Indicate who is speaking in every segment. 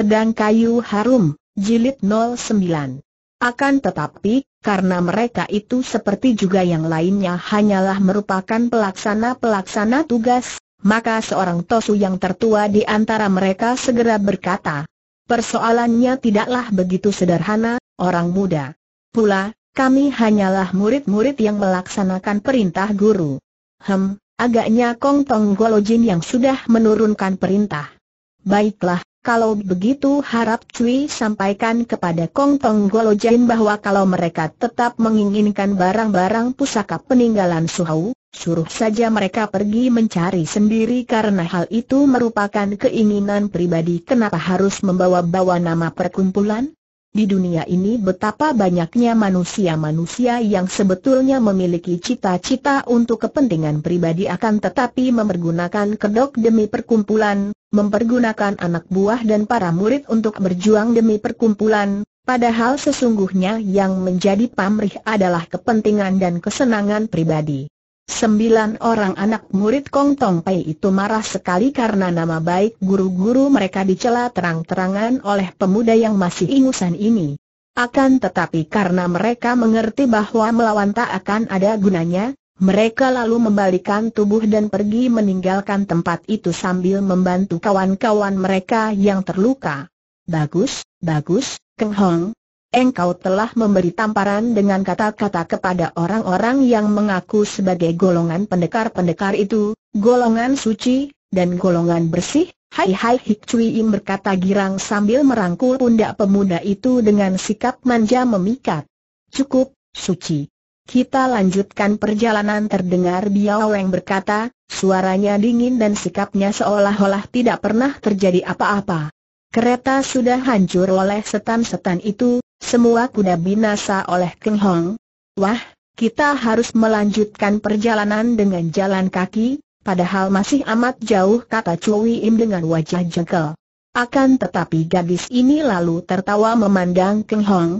Speaker 1: Pedang Kayu Harum, Jilid 09. Akan tetapi, karena mereka itu seperti juga yang lainnya hanyalah merupakan pelaksana-pelaksana tugas, maka seorang Tosu yang tertua di antara mereka segera berkata, Persoalannya tidaklah begitu sederhana, orang muda. Pula, kami hanyalah murid-murid yang melaksanakan perintah guru. Hem, agaknya Kong Tong Golojin yang sudah menurunkan perintah. Baiklah, kalau begitu harap Cui sampaikan kepada Kong Tong Golojin bahwa kalau mereka tetap menginginkan barang-barang pusaka peninggalan Suhau, suruh saja mereka pergi mencari sendiri karena hal itu merupakan keinginan pribadi kenapa harus membawa-bawa nama perkumpulan? Di dunia ini betapa banyaknya manusia-manusia yang sebetulnya memiliki cita-cita untuk kepentingan pribadi akan tetapi mempergunakan kedok demi perkumpulan, mempergunakan anak buah dan para murid untuk berjuang demi perkumpulan, padahal sesungguhnya yang menjadi pamrih adalah kepentingan dan kesenangan pribadi. Sembilan orang anak murid Kong Tong Pei itu marah sekali karena nama baik guru-guru mereka dicela terang-terangan oleh pemuda yang masih ingusan ini. Akan tetapi karena mereka mengerti bahwa melawan tak akan ada gunanya, mereka lalu membalikan tubuh dan pergi meninggalkan tempat itu sambil membantu kawan-kawan mereka yang terluka. Bagus, bagus, Keng Hong, engkau telah memberi tamparan dengan kata-kata kepada orang-orang yang mengaku sebagai golongan pendekar-pendekar itu, golongan suci, dan golongan bersih. Hai hai Hik Cui Im berkata girang sambil merangkul pundak pemuda itu dengan sikap manja memikat. Cukup, suci. Kita lanjutkan perjalanan terdengar Biao Weng berkata, suaranya dingin dan sikapnya seolah-olah tidak pernah terjadi apa-apa. Kereta sudah hancur oleh setan-setan itu, semua kuda binasa oleh Keng Hong. Wah, kita harus melanjutkan perjalanan dengan jalan kaki, padahal masih amat jauh kata Cui Im dengan wajah jengkel. Akan tetapi gadis ini lalu tertawa memandang Keng Hong.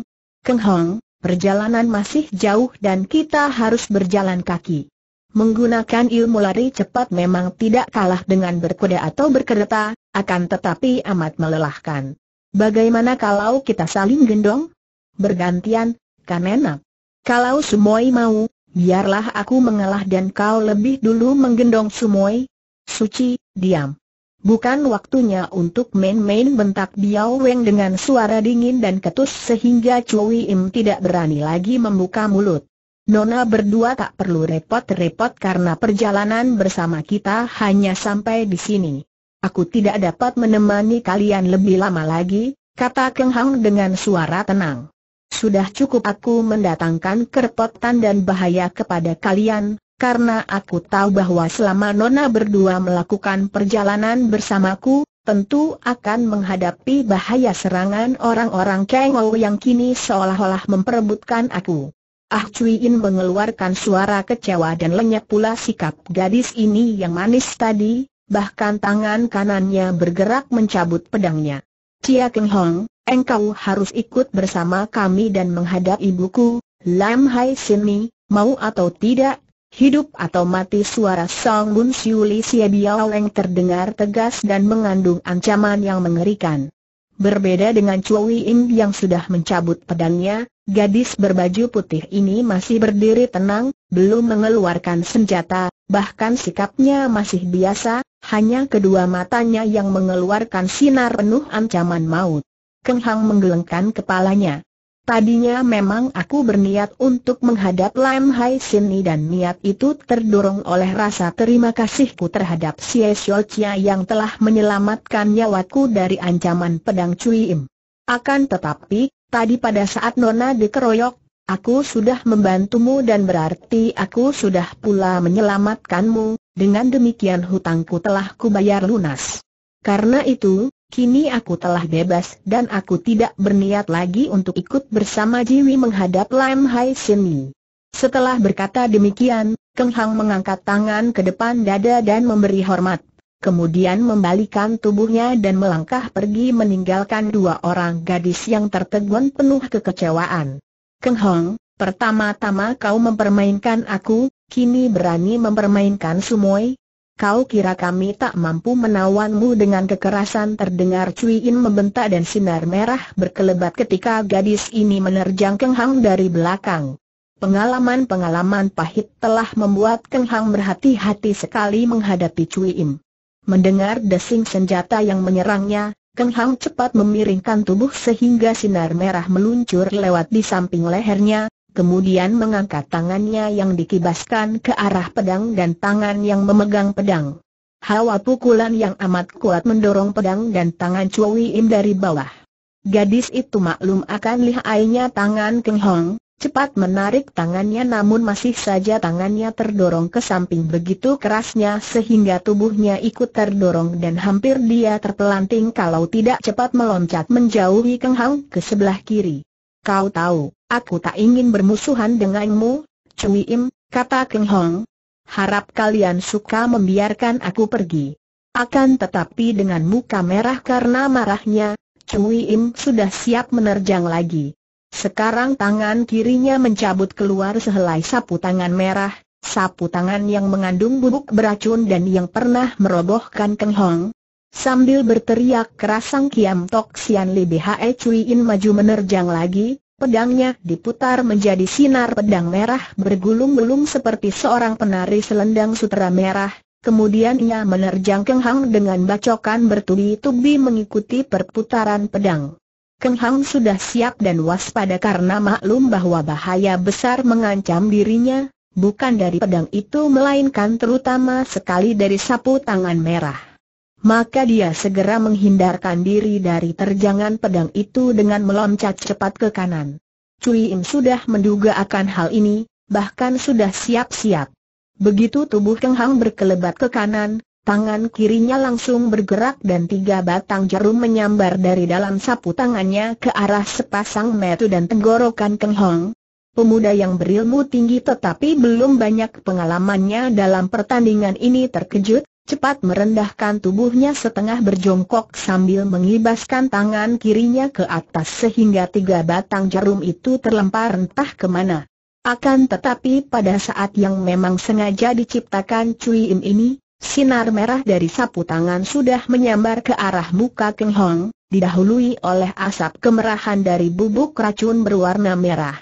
Speaker 1: Keng Hong, perjalanan masih jauh dan kita harus berjalan kaki. Menggunakan ilmu lari cepat memang tidak kalah dengan berkuda atau berkereta, akan tetapi amat melelahkan. Bagaimana kalau kita saling gendong? Bergantian, kan enak. Kalau Sumoi mau, biarlah aku mengalah dan kau lebih dulu menggendong Sumoi. Suci, diam. Bukan waktunya untuk main-main bentak Biao Weng dengan suara dingin dan ketus sehingga Cui Im tidak berani lagi membuka mulut. Nona berdua tak perlu repot-repot karena perjalanan bersama kita hanya sampai di sini. Aku tidak dapat menemani kalian lebih lama lagi, kata Keng Hang dengan suara tenang. Sudah cukup aku mendatangkan kerepotan dan bahaya kepada kalian, karena aku tahu bahwa selama Nona berdua melakukan perjalanan bersamaku, tentu akan menghadapi bahaya serangan orang-orang Kengo yang kini seolah-olah memperebutkan aku. Ah Cui In mengeluarkan suara kecewa dan lenyap pula sikap gadis ini yang manis tadi, bahkan tangan kanannya bergerak mencabut pedangnya. Cia Keng Hong, engkau harus ikut bersama kami dan menghadap ibuku, Lam Hai Mi, mau atau tidak, hidup atau mati suara Song Bun Siuli Sia Leng terdengar tegas dan mengandung ancaman yang mengerikan. Berbeda dengan Cui Ying yang sudah mencabut pedangnya, gadis berbaju putih ini masih berdiri tenang, belum mengeluarkan senjata, bahkan sikapnya masih biasa, hanya kedua matanya yang mengeluarkan sinar penuh ancaman maut. Keng Hang menggelengkan kepalanya. Tadinya memang aku berniat untuk menghadap Lam Hai Sini dan niat itu terdorong oleh rasa terima kasihku terhadap Xie Chia yang telah menyelamatkan nyawaku dari ancaman pedang Cui Im. Akan tetapi, tadi pada saat Nona dikeroyok, aku sudah membantumu dan berarti aku sudah pula menyelamatkanmu, dengan demikian hutangku telah kubayar lunas. Karena itu, kini aku telah bebas dan aku tidak berniat lagi untuk ikut bersama Jiwi menghadap Lam Hai Seni. Setelah berkata demikian, Keng Hang mengangkat tangan ke depan dada dan memberi hormat. Kemudian membalikan tubuhnya dan melangkah pergi meninggalkan dua orang gadis yang tertegun penuh kekecewaan. Keng Hong, pertama-tama kau mempermainkan aku, kini berani mempermainkan sumoy? Kau kira kami tak mampu menawanmu dengan kekerasan terdengar Cui In membentak dan sinar merah berkelebat ketika gadis ini menerjang Keng Hang dari belakang. Pengalaman-pengalaman pahit telah membuat Keng Hang berhati-hati sekali menghadapi Cui In. Mendengar desing senjata yang menyerangnya, Keng Hang cepat memiringkan tubuh sehingga sinar merah meluncur lewat di samping lehernya, kemudian mengangkat tangannya yang dikibaskan ke arah pedang dan tangan yang memegang pedang. Hawa pukulan yang amat kuat mendorong pedang dan tangan Wei Im dari bawah. Gadis itu maklum akan lihainya tangan Keng Hong, cepat menarik tangannya namun masih saja tangannya terdorong ke samping begitu kerasnya sehingga tubuhnya ikut terdorong dan hampir dia terpelanting kalau tidak cepat meloncat menjauhi Keng Hong ke sebelah kiri. Kau tahu, aku tak ingin bermusuhan denganmu, Cui Im, kata Keng Hong. Harap kalian suka membiarkan aku pergi. Akan tetapi dengan muka merah karena marahnya, Cui Im sudah siap menerjang lagi. Sekarang tangan kirinya mencabut keluar sehelai sapu tangan merah, sapu tangan yang mengandung bubuk beracun dan yang pernah merobohkan Keng Hong, Sambil berteriak keras Sang Kiam Tok Sian Li Bhe Cui In maju menerjang lagi, pedangnya diputar menjadi sinar pedang merah bergulung-gulung seperti seorang penari selendang sutera merah, kemudian ia menerjang Keng Hang dengan bacokan bertubi-tubi mengikuti perputaran pedang. Keng Hang sudah siap dan waspada karena maklum bahwa bahaya besar mengancam dirinya, bukan dari pedang itu melainkan terutama sekali dari sapu tangan merah maka dia segera menghindarkan diri dari terjangan pedang itu dengan meloncat cepat ke kanan. Cui Im sudah menduga akan hal ini, bahkan sudah siap-siap. Begitu tubuh Keng Hang berkelebat ke kanan, tangan kirinya langsung bergerak dan tiga batang jarum menyambar dari dalam sapu tangannya ke arah sepasang metu dan tenggorokan Keng Hong. Pemuda yang berilmu tinggi tetapi belum banyak pengalamannya dalam pertandingan ini terkejut, cepat merendahkan tubuhnya setengah berjongkok sambil mengibaskan tangan kirinya ke atas sehingga tiga batang jarum itu terlempar entah kemana. Akan tetapi pada saat yang memang sengaja diciptakan Cui Im ini, sinar merah dari sapu tangan sudah menyambar ke arah muka Keng Hong, didahului oleh asap kemerahan dari bubuk racun berwarna merah.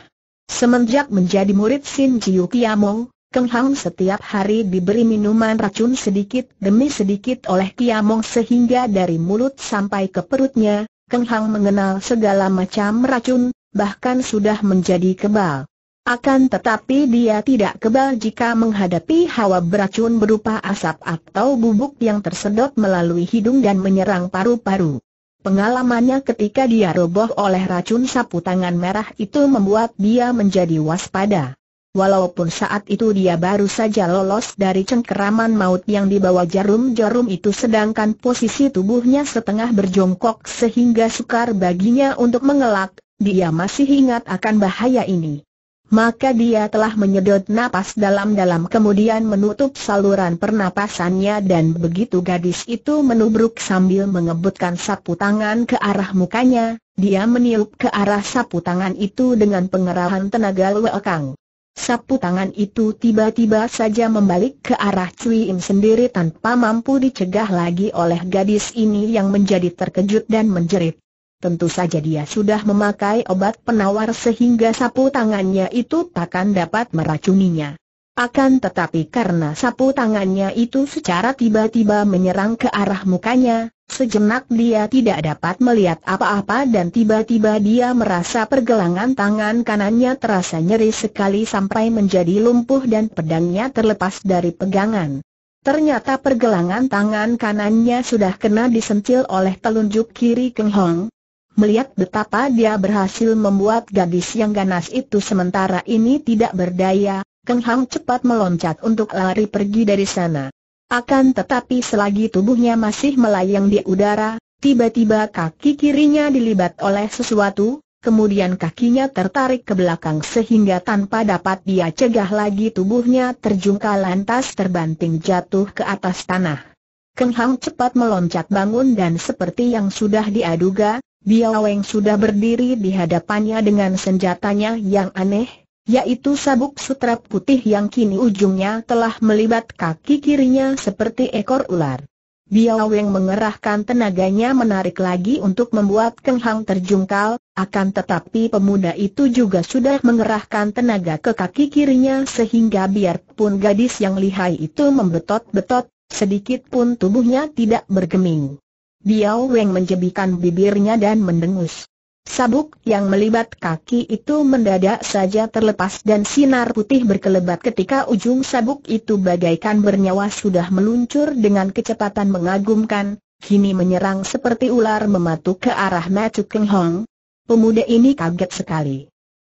Speaker 1: Semenjak menjadi murid Sin Jiu Kiamong, Keng Hang setiap hari diberi minuman racun sedikit demi sedikit oleh Kiamong sehingga dari mulut sampai ke perutnya, Keng Hang mengenal segala macam racun, bahkan sudah menjadi kebal. Akan tetapi dia tidak kebal jika menghadapi hawa beracun berupa asap atau bubuk yang tersedot melalui hidung dan menyerang paru-paru. Pengalamannya ketika dia roboh oleh racun sapu tangan merah itu membuat dia menjadi waspada walaupun saat itu dia baru saja lolos dari cengkeraman maut yang dibawa jarum-jarum itu sedangkan posisi tubuhnya setengah berjongkok sehingga sukar baginya untuk mengelak, dia masih ingat akan bahaya ini. Maka dia telah menyedot napas dalam-dalam kemudian menutup saluran pernapasannya dan begitu gadis itu menubruk sambil mengebutkan sapu tangan ke arah mukanya, dia meniup ke arah sapu tangan itu dengan pengerahan tenaga luekang. Sapu tangan itu tiba-tiba saja membalik ke arah Cui Im sendiri tanpa mampu dicegah lagi oleh gadis ini yang menjadi terkejut dan menjerit. Tentu saja dia sudah memakai obat penawar sehingga sapu tangannya itu takkan dapat meracuninya. Akan tetapi karena sapu tangannya itu secara tiba-tiba menyerang ke arah mukanya, Sejenak dia tidak dapat melihat apa-apa dan tiba-tiba dia merasa pergelangan tangan kanannya terasa nyeri sekali sampai menjadi lumpuh dan pedangnya terlepas dari pegangan. Ternyata pergelangan tangan kanannya sudah kena disentil oleh telunjuk kiri Keng Hong. Melihat betapa dia berhasil membuat gadis yang ganas itu sementara ini tidak berdaya, Keng Hong cepat meloncat untuk lari pergi dari sana. Akan tetapi selagi tubuhnya masih melayang di udara, tiba-tiba kaki kirinya dilibat oleh sesuatu, kemudian kakinya tertarik ke belakang sehingga tanpa dapat dia cegah lagi tubuhnya terjungkal lantas terbanting jatuh ke atas tanah. Keng Hang cepat meloncat bangun dan seperti yang sudah diaduga, Biaweng sudah berdiri di hadapannya dengan senjatanya yang aneh, yaitu sabuk sutra putih yang kini ujungnya telah melibat kaki kirinya seperti ekor ular. Biao Weng mengerahkan tenaganya menarik lagi untuk membuat Keng Hang terjungkal, akan tetapi pemuda itu juga sudah mengerahkan tenaga ke kaki kirinya sehingga biarpun gadis yang lihai itu membetot-betot, sedikit pun tubuhnya tidak bergeming. Biao Weng menjebikan bibirnya dan mendengus. Sabuk yang melibat kaki itu mendadak saja terlepas dan sinar putih berkelebat ketika ujung sabuk itu bagaikan bernyawa sudah meluncur dengan kecepatan mengagumkan, kini menyerang seperti ular mematuk ke arah Macu Keng Hong. Pemuda ini kaget sekali.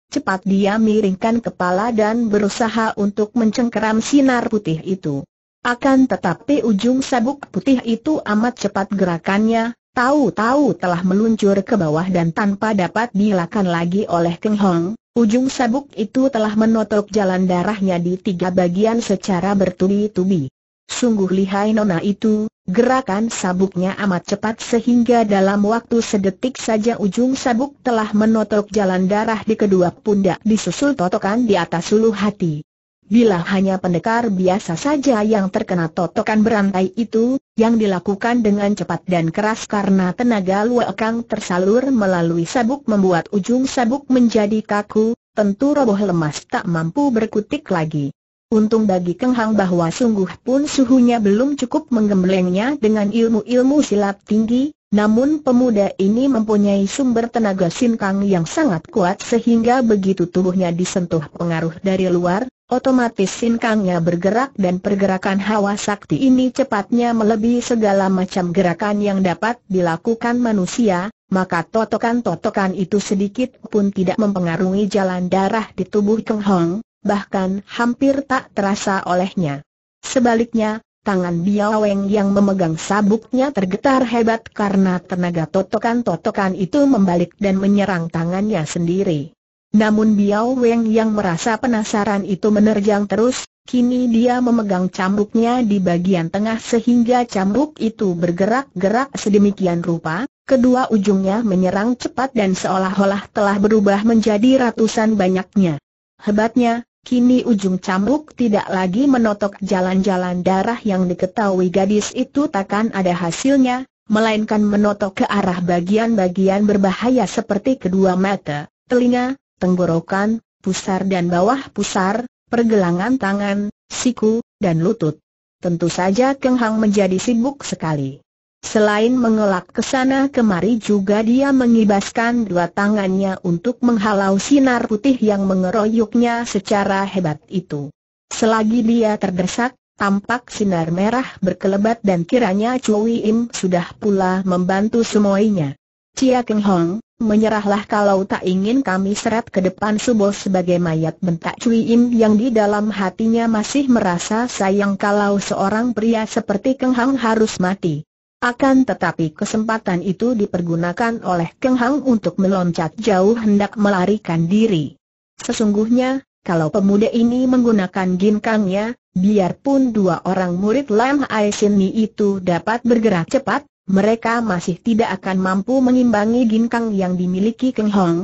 Speaker 1: Cepat dia miringkan kepala dan berusaha untuk mencengkeram sinar putih itu. Akan tetapi ujung sabuk putih itu amat cepat gerakannya, tahu-tahu telah meluncur ke bawah dan tanpa dapat dilakukan lagi oleh Keng Hong, ujung sabuk itu telah menotok jalan darahnya di tiga bagian secara bertubi-tubi. Sungguh lihai nona itu, gerakan sabuknya amat cepat sehingga dalam waktu sedetik saja ujung sabuk telah menotok jalan darah di kedua pundak disusul totokan di atas ulu hati. Bila hanya pendekar biasa saja yang terkena totokan berantai itu, yang dilakukan dengan cepat dan keras karena tenaga luakang tersalur melalui sabuk membuat ujung sabuk menjadi kaku, tentu roboh lemas tak mampu berkutik lagi. Untung bagi Keng Hang bahwa sungguh pun suhunya belum cukup menggemblengnya dengan ilmu-ilmu silat tinggi, namun pemuda ini mempunyai sumber tenaga sinkang yang sangat kuat sehingga begitu tubuhnya disentuh pengaruh dari luar, Otomatis sinkangnya bergerak dan pergerakan hawa sakti ini cepatnya melebihi segala macam gerakan yang dapat dilakukan manusia, maka totokan-totokan itu sedikit pun tidak mempengaruhi jalan darah di tubuh Keng Hong, bahkan hampir tak terasa olehnya. Sebaliknya, tangan Biao Biaweng yang memegang sabuknya tergetar hebat karena tenaga totokan-totokan itu membalik dan menyerang tangannya sendiri. Namun Biao Weng yang merasa penasaran itu menerjang terus, kini dia memegang cambuknya di bagian tengah sehingga cambuk itu bergerak-gerak sedemikian rupa, kedua ujungnya menyerang cepat dan seolah-olah telah berubah menjadi ratusan banyaknya. Hebatnya, kini ujung cambuk tidak lagi menotok jalan-jalan darah yang diketahui gadis itu takkan ada hasilnya, melainkan menotok ke arah bagian-bagian berbahaya seperti kedua mata, telinga, tenggorokan, pusar dan bawah pusar, pergelangan tangan, siku, dan lutut. Tentu saja Keng Hang menjadi sibuk sekali. Selain mengelak ke sana kemari juga dia mengibaskan dua tangannya untuk menghalau sinar putih yang mengeroyoknya secara hebat itu. Selagi dia terdesak, tampak sinar merah berkelebat dan kiranya Chui Im sudah pula membantu semuanya. Cia Keng Hong, Menyerahlah kalau tak ingin kami seret ke depan subuh sebagai mayat bentak Cui Im yang di dalam hatinya masih merasa sayang kalau seorang pria seperti Keng Hang harus mati. Akan tetapi kesempatan itu dipergunakan oleh Keng Hang untuk meloncat jauh hendak melarikan diri. Sesungguhnya, kalau pemuda ini menggunakan ginkangnya, biarpun dua orang murid Lam Ai Sin itu dapat bergerak cepat, mereka masih tidak akan mampu mengimbangi ginkang yang dimiliki Keng Hong.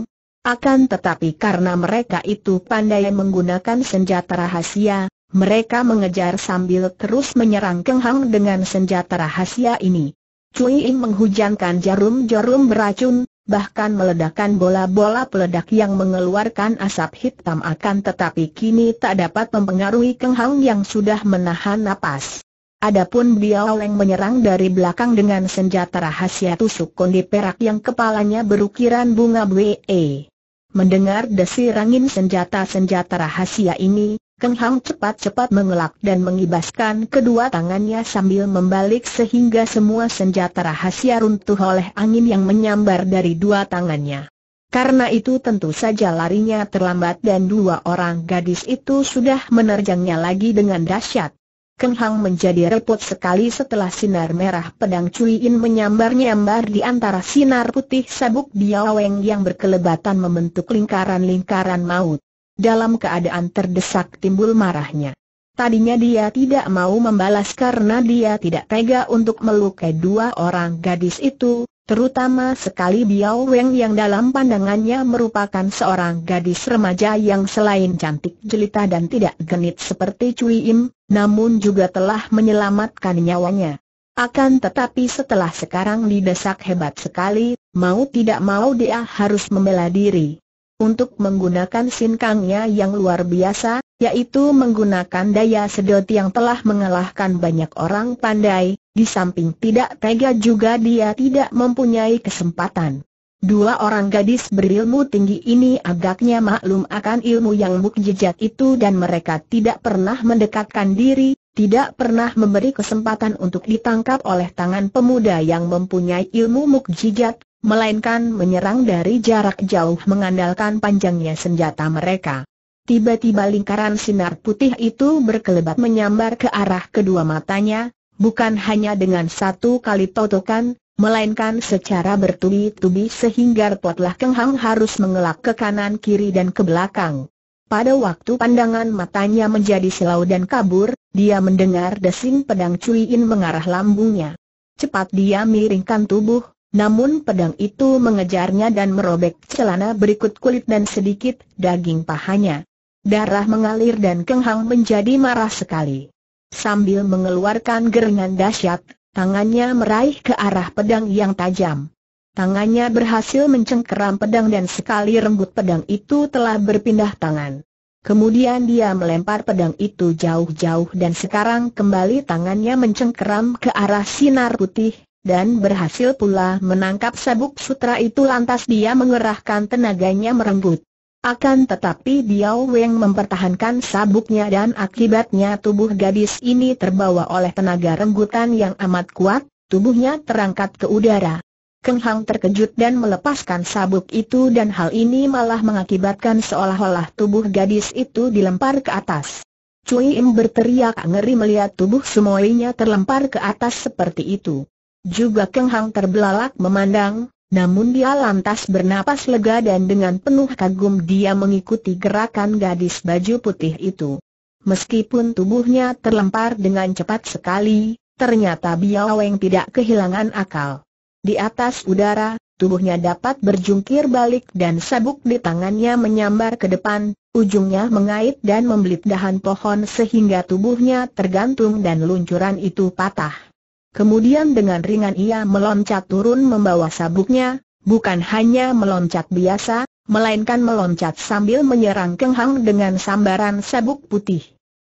Speaker 1: Akan tetapi karena mereka itu pandai menggunakan senjata rahasia, mereka mengejar sambil terus menyerang Keng Hong dengan senjata rahasia ini. Cui Ing menghujankan jarum-jarum beracun, bahkan meledakkan bola-bola peledak yang mengeluarkan asap hitam akan tetapi kini tak dapat mempengaruhi Keng Hong yang sudah menahan napas. Adapun Biao Leng menyerang dari belakang dengan senjata rahasia tusuk konde perak yang kepalanya berukiran bunga BE. Mendengar desir angin senjata-senjata rahasia ini, Keng Hang cepat-cepat mengelak dan mengibaskan kedua tangannya sambil membalik sehingga semua senjata rahasia runtuh oleh angin yang menyambar dari dua tangannya. Karena itu tentu saja larinya terlambat dan dua orang gadis itu sudah menerjangnya lagi dengan dahsyat. Keng Hang menjadi repot sekali setelah sinar merah pedang Cui In menyambar-nyambar di antara sinar putih sabuk Weng yang berkelebatan membentuk lingkaran-lingkaran maut. Dalam keadaan terdesak timbul marahnya. Tadinya dia tidak mau membalas karena dia tidak tega untuk melukai dua orang gadis itu, Terutama sekali Biao Weng yang dalam pandangannya merupakan seorang gadis remaja yang selain cantik jelita dan tidak genit seperti Cui Im, namun juga telah menyelamatkan nyawanya. Akan tetapi setelah sekarang didesak hebat sekali, mau tidak mau dia harus membela diri untuk menggunakan sinkangnya yang luar biasa, yaitu menggunakan daya sedot yang telah mengalahkan banyak orang pandai, di samping tidak tega juga dia tidak mempunyai kesempatan. Dua orang gadis berilmu tinggi ini agaknya maklum akan ilmu yang mukjizat itu dan mereka tidak pernah mendekatkan diri, tidak pernah memberi kesempatan untuk ditangkap oleh tangan pemuda yang mempunyai ilmu mukjizat, melainkan menyerang dari jarak jauh mengandalkan panjangnya senjata mereka. Tiba-tiba lingkaran sinar putih itu berkelebat menyambar ke arah kedua matanya, bukan hanya dengan satu kali totokan, melainkan secara bertubi-tubi sehingga potlah kenghang harus mengelak ke kanan kiri dan ke belakang. Pada waktu pandangan matanya menjadi silau dan kabur, dia mendengar desing pedang cuiin mengarah lambungnya. Cepat dia miringkan tubuh, namun pedang itu mengejarnya dan merobek celana berikut kulit dan sedikit daging pahanya. Darah mengalir dan Keng Hang menjadi marah sekali. Sambil mengeluarkan gerengan dahsyat, tangannya meraih ke arah pedang yang tajam. Tangannya berhasil mencengkeram pedang dan sekali rembut pedang itu telah berpindah tangan. Kemudian dia melempar pedang itu jauh-jauh dan sekarang kembali tangannya mencengkeram ke arah sinar putih, dan berhasil pula menangkap sabuk sutra itu lantas dia mengerahkan tenaganya merenggut. Akan tetapi Biao Weng mempertahankan sabuknya dan akibatnya tubuh gadis ini terbawa oleh tenaga renggutan yang amat kuat, tubuhnya terangkat ke udara. Keng Hang terkejut dan melepaskan sabuk itu dan hal ini malah mengakibatkan seolah-olah tubuh gadis itu dilempar ke atas. Cui Im berteriak ngeri melihat tubuh semuanya terlempar ke atas seperti itu. Juga Keng Hang terbelalak memandang, namun dia lantas bernapas lega dan dengan penuh kagum dia mengikuti gerakan gadis baju putih itu. Meskipun tubuhnya terlempar dengan cepat sekali, ternyata Biaweng tidak kehilangan akal. Di atas udara, tubuhnya dapat berjungkir balik dan sabuk di tangannya menyambar ke depan, ujungnya mengait dan membelit dahan pohon sehingga tubuhnya tergantung dan luncuran itu patah. Kemudian dengan ringan ia meloncat turun membawa sabuknya, bukan hanya meloncat biasa, melainkan meloncat sambil menyerang Keng Hang dengan sambaran sabuk putih.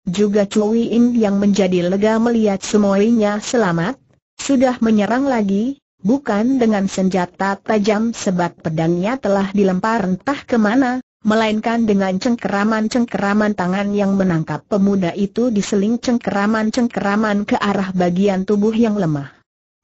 Speaker 1: Juga Cui In yang menjadi lega melihat semuanya selamat, sudah menyerang lagi, bukan dengan senjata tajam sebab pedangnya telah dilempar entah kemana, melainkan dengan cengkeraman-cengkeraman tangan yang menangkap pemuda itu diseling cengkeraman-cengkeraman ke arah bagian tubuh yang lemah.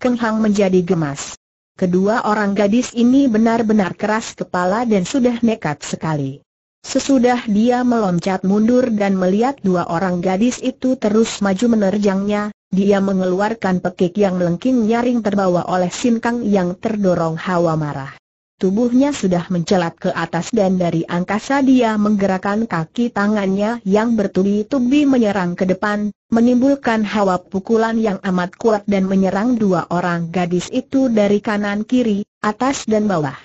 Speaker 1: Keng Hang menjadi gemas. Kedua orang gadis ini benar-benar keras kepala dan sudah nekat sekali. Sesudah dia meloncat mundur dan melihat dua orang gadis itu terus maju menerjangnya, dia mengeluarkan pekik yang melengking nyaring terbawa oleh sinkang yang terdorong hawa marah. Tubuhnya sudah mencelat ke atas dan dari angkasa dia menggerakkan kaki tangannya yang bertubi-tubi menyerang ke depan, menimbulkan hawa pukulan yang amat kuat dan menyerang dua orang gadis itu dari kanan kiri, atas dan bawah.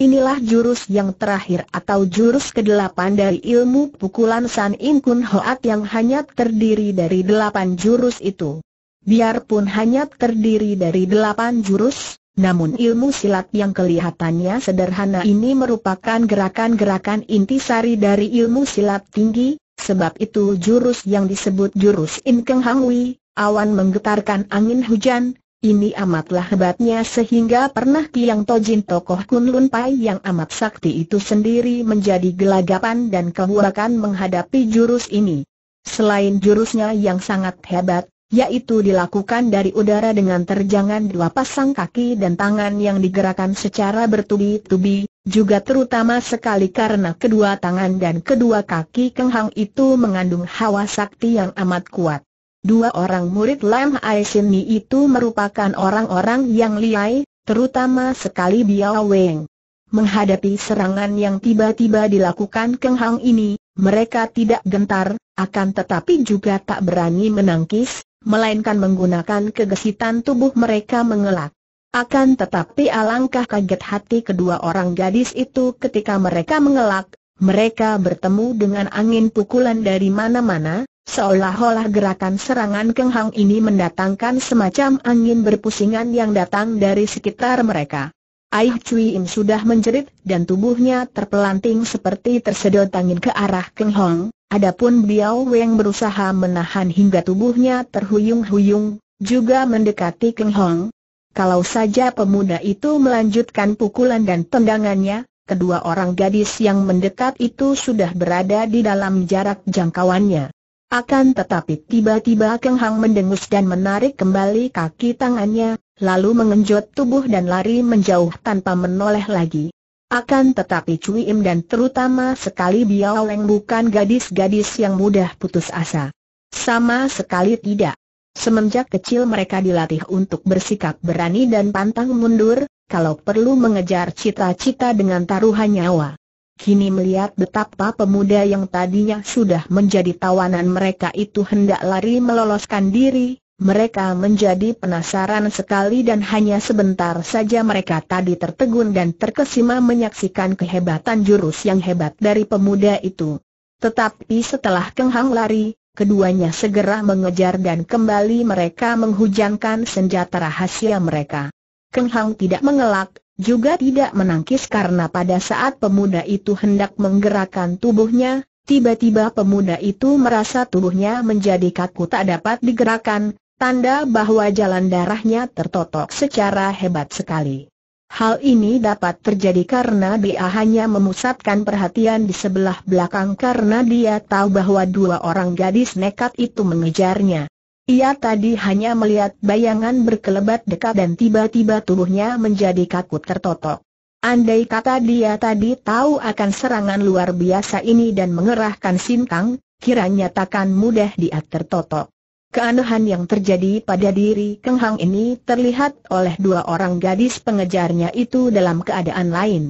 Speaker 1: Inilah jurus yang terakhir atau jurus kedelapan dari ilmu pukulan San In Kun Hoat yang hanya terdiri dari delapan jurus itu. Biarpun hanya terdiri dari delapan jurus, namun ilmu silat yang kelihatannya sederhana ini merupakan gerakan-gerakan intisari dari ilmu silat tinggi, sebab itu jurus yang disebut jurus inkeng Hangwi, awan menggetarkan angin hujan, ini amatlah hebatnya sehingga pernah Kiang Tojin tokoh Kunlun Pai yang amat sakti itu sendiri menjadi gelagapan dan kehuakan menghadapi jurus ini. Selain jurusnya yang sangat hebat, yaitu dilakukan dari udara dengan terjangan dua pasang kaki dan tangan yang digerakkan secara bertubi-tubi, juga terutama sekali karena kedua tangan dan kedua kaki kenghang itu mengandung hawa sakti yang amat kuat. Dua orang murid Lam Ai Sin Ni itu merupakan orang-orang yang liai, terutama sekali Biao Weng. Menghadapi serangan yang tiba-tiba dilakukan kenghang ini, mereka tidak gentar, akan tetapi juga tak berani menangkis, melainkan menggunakan kegesitan tubuh mereka mengelak. Akan tetapi alangkah kaget hati kedua orang gadis itu ketika mereka mengelak, mereka bertemu dengan angin pukulan dari mana-mana, seolah-olah gerakan serangan Keng Hang ini mendatangkan semacam angin berpusingan yang datang dari sekitar mereka. Aih Cui Im sudah menjerit dan tubuhnya terpelanting seperti tersedot angin ke arah Keng Hong. Adapun Biao Weng berusaha menahan hingga tubuhnya terhuyung-huyung, juga mendekati Keng Hong. Kalau saja pemuda itu melanjutkan pukulan dan tendangannya, kedua orang gadis yang mendekat itu sudah berada di dalam jarak jangkauannya. Akan tetapi tiba-tiba Keng Hang mendengus dan menarik kembali kaki tangannya, lalu mengenjot tubuh dan lari menjauh tanpa menoleh lagi. Akan tetapi Cui Im dan terutama sekali Biao Leng bukan gadis-gadis yang mudah putus asa. Sama sekali tidak. Semenjak kecil mereka dilatih untuk bersikap berani dan pantang mundur, kalau perlu mengejar cita-cita dengan taruhan nyawa. Kini melihat betapa pemuda yang tadinya sudah menjadi tawanan mereka itu hendak lari meloloskan diri, mereka menjadi penasaran sekali dan hanya sebentar saja mereka tadi tertegun dan terkesima menyaksikan kehebatan jurus yang hebat dari pemuda itu. Tetapi setelah Keng Hang lari, keduanya segera mengejar dan kembali mereka menghujankan senjata rahasia mereka. Keng Hang tidak mengelak, juga tidak menangkis karena pada saat pemuda itu hendak menggerakkan tubuhnya, tiba-tiba pemuda itu merasa tubuhnya menjadi kaku tak dapat digerakkan, tanda bahwa jalan darahnya tertotok secara hebat sekali. Hal ini dapat terjadi karena dia hanya memusatkan perhatian di sebelah belakang karena dia tahu bahwa dua orang gadis nekat itu mengejarnya. Ia tadi hanya melihat bayangan berkelebat dekat dan tiba-tiba tubuhnya menjadi kaku tertotok. Andai kata dia tadi tahu akan serangan luar biasa ini dan mengerahkan sintang, kiranya takkan mudah dia tertotok. Keanehan yang terjadi pada diri Keng Hang ini terlihat oleh dua orang gadis pengejarnya itu dalam keadaan lain.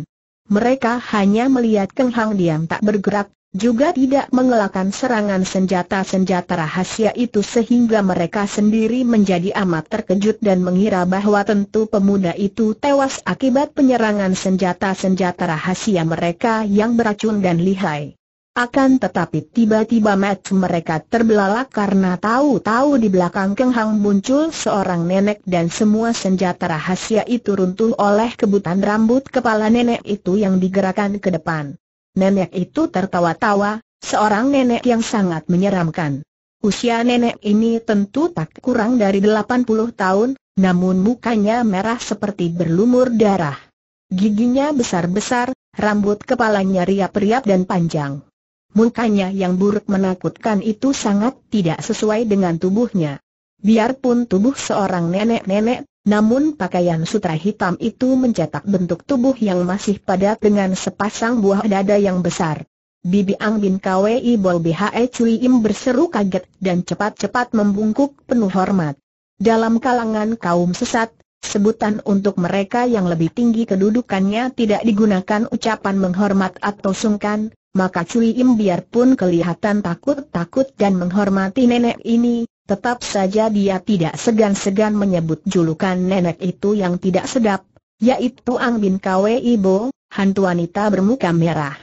Speaker 1: Mereka hanya melihat Keng Hang diam tak bergerak, juga tidak mengelakkan serangan senjata-senjata rahasia itu sehingga mereka sendiri menjadi amat terkejut dan mengira bahwa tentu pemuda itu tewas akibat penyerangan senjata-senjata rahasia mereka yang beracun dan lihai. Akan tetapi tiba-tiba match mereka terbelalak karena tahu-tahu di belakang Keng Hang muncul seorang nenek dan semua senjata rahasia itu runtuh oleh kebutan rambut kepala nenek itu yang digerakkan ke depan. Nenek itu tertawa-tawa, seorang nenek yang sangat menyeramkan. Usia nenek ini tentu tak kurang dari 80 tahun, namun mukanya merah seperti berlumur darah. Giginya besar-besar, rambut kepalanya riap-riap dan panjang. Mukanya yang buruk menakutkan itu sangat tidak sesuai dengan tubuhnya. Biarpun tubuh seorang nenek-nenek namun pakaian sutra hitam itu mencetak bentuk tubuh yang masih padat dengan sepasang buah dada yang besar. Bibi Ang Bin Kwei Bol Bhe Cui Im berseru kaget dan cepat-cepat membungkuk penuh hormat. Dalam kalangan kaum sesat, Sebutan untuk mereka yang lebih tinggi kedudukannya tidak digunakan ucapan menghormat atau sungkan, maka Cui Im biarpun kelihatan takut-takut dan menghormati nenek ini, Tetap saja dia tidak segan-segan menyebut julukan nenek itu yang tidak sedap, yaitu Ang Bin Kwe Ibo, hantu wanita bermuka merah.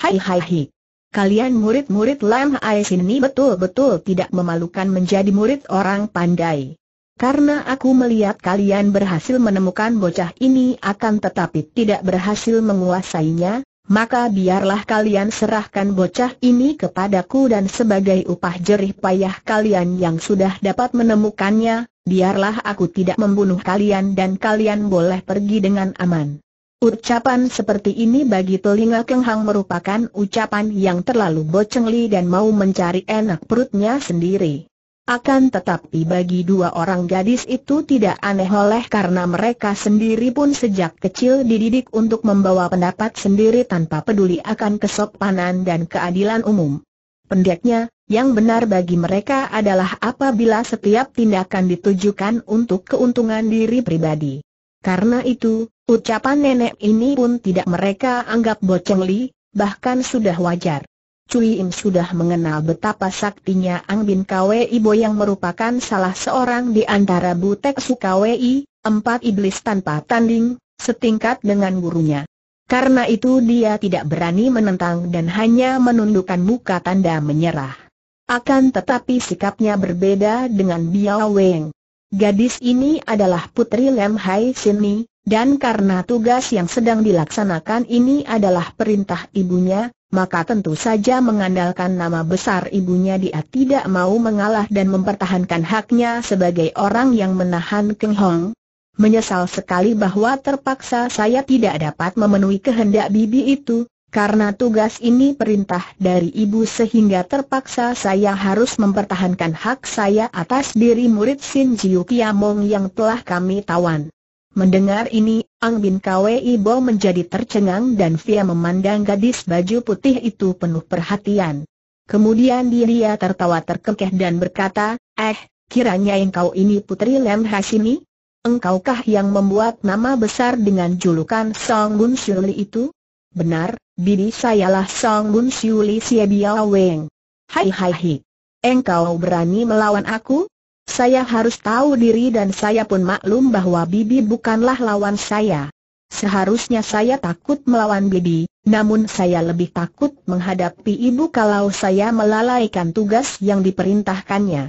Speaker 1: Hai hai hai. Kalian murid-murid Lam Ais ini betul-betul tidak memalukan menjadi murid orang pandai. Karena aku melihat kalian berhasil menemukan bocah ini akan tetapi tidak berhasil menguasainya, maka biarlah kalian serahkan bocah ini kepadaku dan sebagai upah jerih payah kalian yang sudah dapat menemukannya, biarlah aku tidak membunuh kalian dan kalian boleh pergi dengan aman. Ucapan seperti ini bagi telinga kenghang merupakan ucapan yang terlalu bocengli dan mau mencari enak perutnya sendiri. Akan tetapi bagi dua orang gadis itu tidak aneh oleh karena mereka sendiri pun sejak kecil dididik untuk membawa pendapat sendiri tanpa peduli akan kesopanan dan keadilan umum. Pendeknya, yang benar bagi mereka adalah apabila setiap tindakan ditujukan untuk keuntungan diri pribadi. Karena itu, ucapan nenek ini pun tidak mereka anggap bocong bahkan sudah wajar. Cui Im sudah mengenal betapa saktinya Ang Bin Kwei Bo yang merupakan salah seorang di antara Butek Sukawei, empat iblis tanpa tanding, setingkat dengan gurunya. Karena itu dia tidak berani menentang dan hanya menundukkan muka tanda menyerah. Akan tetapi sikapnya berbeda dengan Biao Weng. Gadis ini adalah putri Lem Hai Sini, dan karena tugas yang sedang dilaksanakan ini adalah perintah ibunya, maka tentu saja mengandalkan nama besar ibunya dia tidak mau mengalah dan mempertahankan haknya sebagai orang yang menahan Keng Hong. Menyesal sekali bahwa terpaksa saya tidak dapat memenuhi kehendak bibi itu, karena tugas ini perintah dari ibu sehingga terpaksa saya harus mempertahankan hak saya atas diri murid Sin Jiu Kiamong yang telah kami tawan. Mendengar ini, Ang Bin Kwei Bo menjadi tercengang dan Fia memandang gadis baju putih itu penuh perhatian. Kemudian dia tertawa terkekeh dan berkata, Eh, kiranya engkau ini putri Lem Hashimi? Engkaukah yang membuat nama besar dengan julukan Song Bun Shuli itu? Benar, bini sayalah Song Bun Shuli Siebia Weng. Hai hai hai. Engkau berani melawan aku? Saya harus tahu diri dan saya pun maklum bahwa Bibi bukanlah lawan saya. Seharusnya saya takut melawan Bibi, namun saya lebih takut menghadapi ibu kalau saya melalaikan tugas yang diperintahkannya.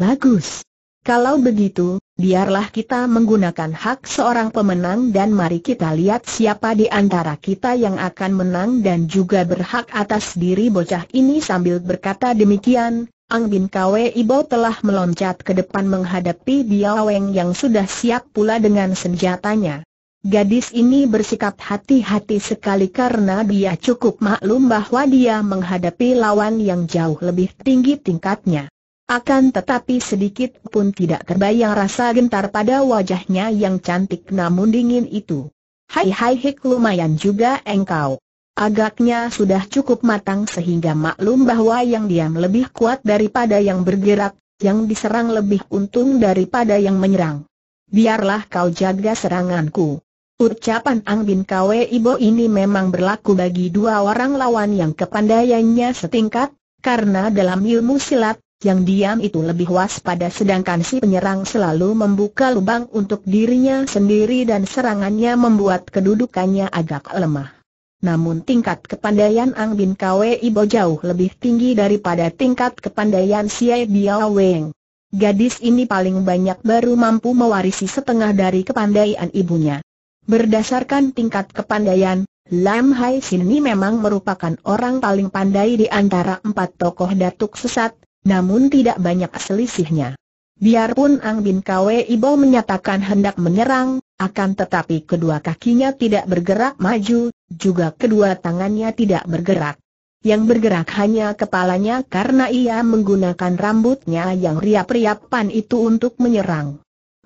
Speaker 1: Bagus. Kalau begitu, biarlah kita menggunakan hak seorang pemenang dan mari kita lihat siapa di antara kita yang akan menang dan juga berhak atas diri bocah ini sambil berkata demikian, Ang Bin Kwe Ibo telah meloncat ke depan menghadapi Weng yang sudah siap pula dengan senjatanya. Gadis ini bersikap hati-hati sekali karena dia cukup maklum bahwa dia menghadapi lawan yang jauh lebih tinggi tingkatnya. Akan tetapi sedikit pun tidak terbayang rasa gentar pada wajahnya yang cantik namun dingin itu. Hai hai hik lumayan juga engkau agaknya sudah cukup matang sehingga maklum bahwa yang diam lebih kuat daripada yang bergerak, yang diserang lebih untung daripada yang menyerang. Biarlah kau jaga seranganku. Ucapan Ang Bin Kwe Ibo ini memang berlaku bagi dua orang lawan yang kepandaiannya setingkat, karena dalam ilmu silat, yang diam itu lebih waspada sedangkan si penyerang selalu membuka lubang untuk dirinya sendiri dan serangannya membuat kedudukannya agak lemah. Namun tingkat kepandaian Ang Bin Kwe Ibo jauh lebih tinggi daripada tingkat kepandaian Siai Biao Weng. Gadis ini paling banyak baru mampu mewarisi setengah dari kepandaian ibunya. Berdasarkan tingkat kepandaian, Lam Hai Sini memang merupakan orang paling pandai di antara empat tokoh datuk sesat, namun tidak banyak selisihnya. Biarpun Ang Bin Kwe Ibo menyatakan hendak menyerang, akan tetapi kedua kakinya tidak bergerak maju, juga kedua tangannya tidak bergerak. Yang bergerak hanya kepalanya karena ia menggunakan rambutnya yang riap-riapan itu untuk menyerang.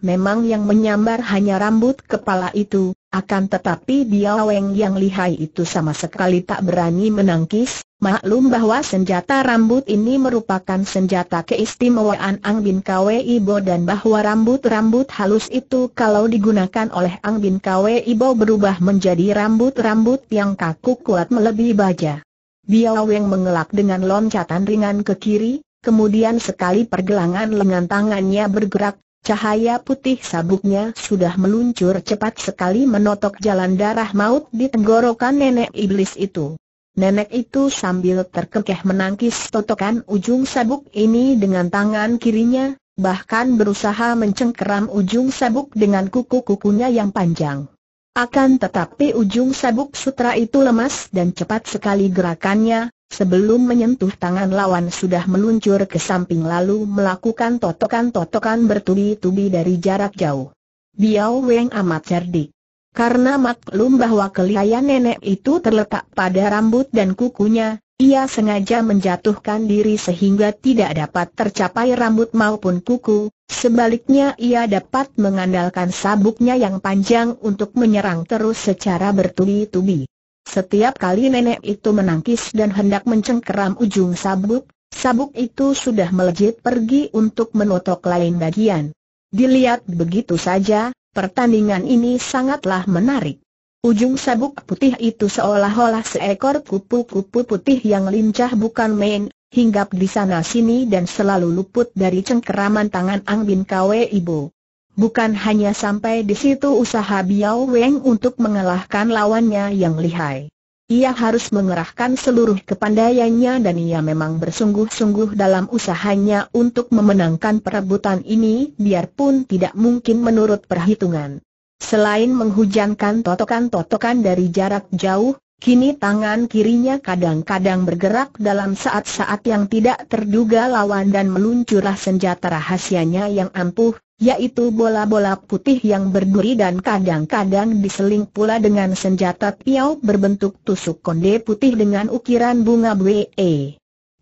Speaker 1: Memang yang menyambar hanya rambut kepala itu, akan tetapi Biaweng yang lihai itu sama sekali tak berani menangkis, maklum bahwa senjata rambut ini merupakan senjata keistimewaan Ang Bin Kwe Ibo dan bahwa rambut-rambut halus itu kalau digunakan oleh Ang Bin Kwe Ibo berubah menjadi rambut-rambut yang kaku kuat melebihi baja. Dia mengelak dengan loncatan ringan ke kiri, Kemudian sekali pergelangan lengan tangannya bergerak Cahaya putih sabuknya sudah meluncur cepat sekali menotok jalan darah maut di tenggorokan nenek iblis itu. Nenek itu sambil terkekeh menangkis totokan ujung sabuk ini dengan tangan kirinya, bahkan berusaha mencengkeram ujung sabuk dengan kuku-kukunya yang panjang. Akan tetapi ujung sabuk sutra itu lemas dan cepat sekali gerakannya, Sebelum menyentuh tangan lawan sudah meluncur ke samping lalu melakukan totokan-totokan bertubi-tubi dari jarak jauh. Biao Weng amat cerdik. Karena maklum bahwa kelihayan nenek itu terletak pada rambut dan kukunya, ia sengaja menjatuhkan diri sehingga tidak dapat tercapai rambut maupun kuku, sebaliknya ia dapat mengandalkan sabuknya yang panjang untuk menyerang terus secara bertubi-tubi. Setiap kali nenek itu menangkis dan hendak mencengkeram ujung sabuk, sabuk itu sudah melejit pergi untuk menotok lain bagian. Dilihat begitu saja, pertandingan ini sangatlah menarik. Ujung sabuk putih itu seolah-olah seekor kupu-kupu putih yang lincah bukan main, hinggap di sana sini dan selalu luput dari cengkeraman tangan Ang Bin Kwe Ibu. Bukan hanya sampai di situ usaha Biao Weng untuk mengalahkan lawannya yang lihai. Ia harus mengerahkan seluruh kepandaiannya dan ia memang bersungguh-sungguh dalam usahanya untuk memenangkan perebutan ini biarpun tidak mungkin menurut perhitungan. Selain menghujankan totokan-totokan dari jarak jauh, kini tangan kirinya kadang-kadang bergerak dalam saat-saat yang tidak terduga lawan dan meluncurlah senjata rahasianya yang ampuh yaitu bola-bola putih yang berduri dan kadang-kadang diseling pula dengan senjata piau berbentuk tusuk konde putih dengan ukiran bunga bwe.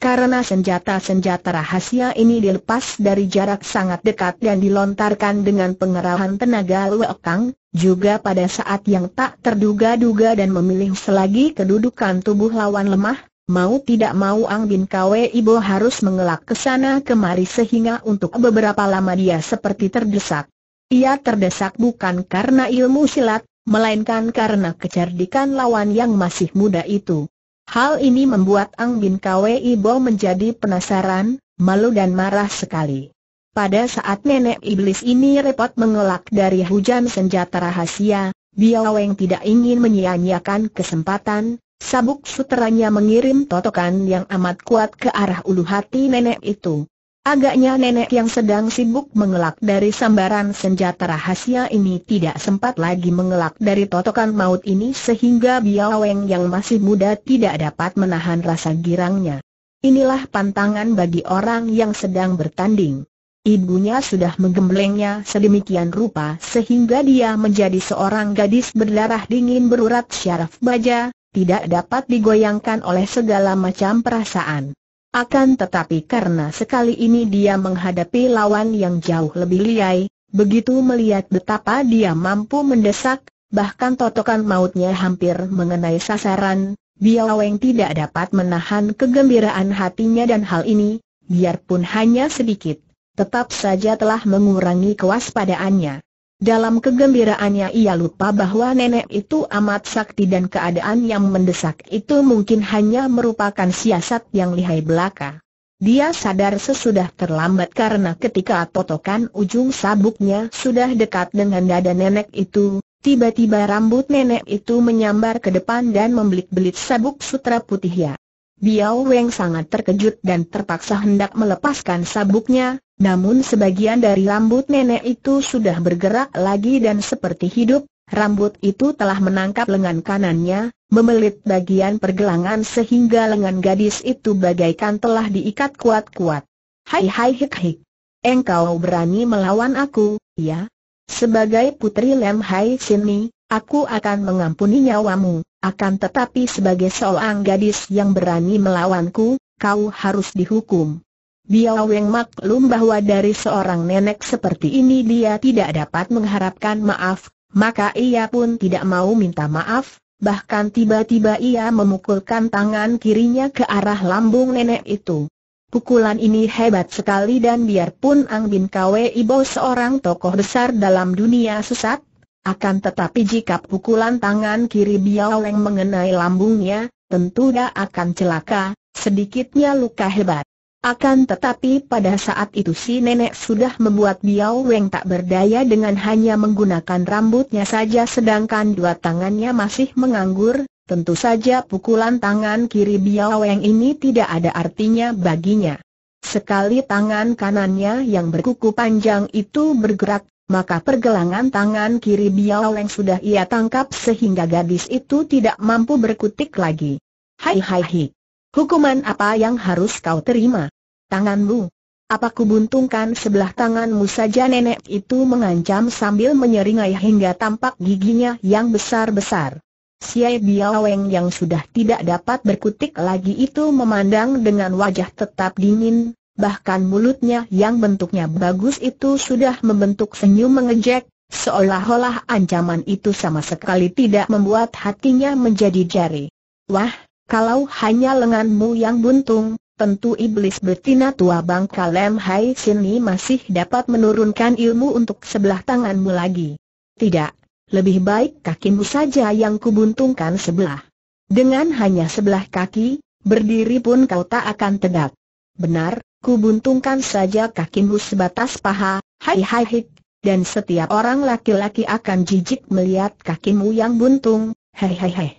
Speaker 1: Karena senjata-senjata rahasia ini dilepas dari jarak sangat dekat dan dilontarkan dengan pengerahan tenaga lekang, juga pada saat yang tak terduga-duga dan memilih selagi kedudukan tubuh lawan lemah, Mau tidak mau Ang Bin Kwe Ibo harus mengelak ke sana kemari sehingga untuk beberapa lama dia seperti terdesak. Ia terdesak bukan karena ilmu silat, melainkan karena kecerdikan lawan yang masih muda itu. Hal ini membuat Ang Bin Kwe Ibo menjadi penasaran, malu dan marah sekali. Pada saat nenek iblis ini repot mengelak dari hujan senjata rahasia, Biaweng tidak ingin menyia-nyiakan kesempatan, Sabuk suteranya mengirim totokan yang amat kuat ke arah ulu hati nenek itu. Agaknya nenek yang sedang sibuk mengelak dari sambaran senjata rahasia ini tidak sempat lagi mengelak dari totokan maut ini sehingga Biaweng yang masih muda tidak dapat menahan rasa girangnya. Inilah pantangan bagi orang yang sedang bertanding. Ibunya sudah menggemblengnya sedemikian rupa sehingga dia menjadi seorang gadis berdarah dingin berurat syaraf baja, tidak dapat digoyangkan oleh segala macam perasaan. Akan tetapi karena sekali ini dia menghadapi lawan yang jauh lebih liai, begitu melihat betapa dia mampu mendesak, bahkan totokan mautnya hampir mengenai sasaran, Biaweng tidak dapat menahan kegembiraan hatinya dan hal ini, biarpun hanya sedikit, tetap saja telah mengurangi kewaspadaannya. Dalam kegembiraannya ia lupa bahwa nenek itu amat sakti dan keadaan yang mendesak itu mungkin hanya merupakan siasat yang lihai belaka. Dia sadar sesudah terlambat karena ketika totokan ujung sabuknya sudah dekat dengan dada nenek itu, tiba-tiba rambut nenek itu menyambar ke depan dan membelit-belit sabuk sutra putih ya. Biao Weng sangat terkejut dan terpaksa hendak melepaskan sabuknya, namun sebagian dari rambut nenek itu sudah bergerak lagi dan seperti hidup, rambut itu telah menangkap lengan kanannya, memelit bagian pergelangan sehingga lengan gadis itu bagaikan telah diikat kuat-kuat. Hai hai hik hik. Engkau berani melawan aku, ya? Sebagai putri Lem Hai Sini, aku akan mengampuni nyawamu, akan tetapi sebagai seorang gadis yang berani melawanku, kau harus dihukum. Biao Weng maklum bahwa dari seorang nenek seperti ini dia tidak dapat mengharapkan maaf, maka ia pun tidak mau minta maaf, bahkan tiba-tiba ia memukulkan tangan kirinya ke arah lambung nenek itu. Pukulan ini hebat sekali dan biarpun Ang Bin Kwe Ibo seorang tokoh besar dalam dunia sesat, akan tetapi jika pukulan tangan kiri Biao Weng mengenai lambungnya, tentu dia akan celaka, sedikitnya luka hebat. Akan tetapi pada saat itu si nenek sudah membuat Biao Weng tak berdaya dengan hanya menggunakan rambutnya saja sedangkan dua tangannya masih menganggur, tentu saja pukulan tangan kiri Biao Weng ini tidak ada artinya baginya. Sekali tangan kanannya yang berkuku panjang itu bergerak, maka pergelangan tangan kiri Biao Weng sudah ia tangkap sehingga gadis itu tidak mampu berkutik lagi. Hai hai hai. Hukuman apa yang harus kau terima? Tanganmu. Apa buntungkan sebelah tanganmu saja nenek itu mengancam sambil menyeringai hingga tampak giginya yang besar-besar. Siai Biaweng yang sudah tidak dapat berkutik lagi itu memandang dengan wajah tetap dingin, bahkan mulutnya yang bentuknya bagus itu sudah membentuk senyum mengejek, seolah-olah ancaman itu sama sekali tidak membuat hatinya menjadi jari. Wah, kalau hanya lenganmu yang buntung, tentu iblis betina tua bangka Lem Hai sini masih dapat menurunkan ilmu untuk sebelah tanganmu lagi. Tidak, lebih baik kakimu saja yang kubuntungkan sebelah. Dengan hanya sebelah kaki, berdiri pun kau tak akan tegak. Benar, kubuntungkan saja kakimu sebatas paha, hai hai hik, dan setiap orang laki-laki akan jijik melihat kakimu yang buntung, hai hai hai.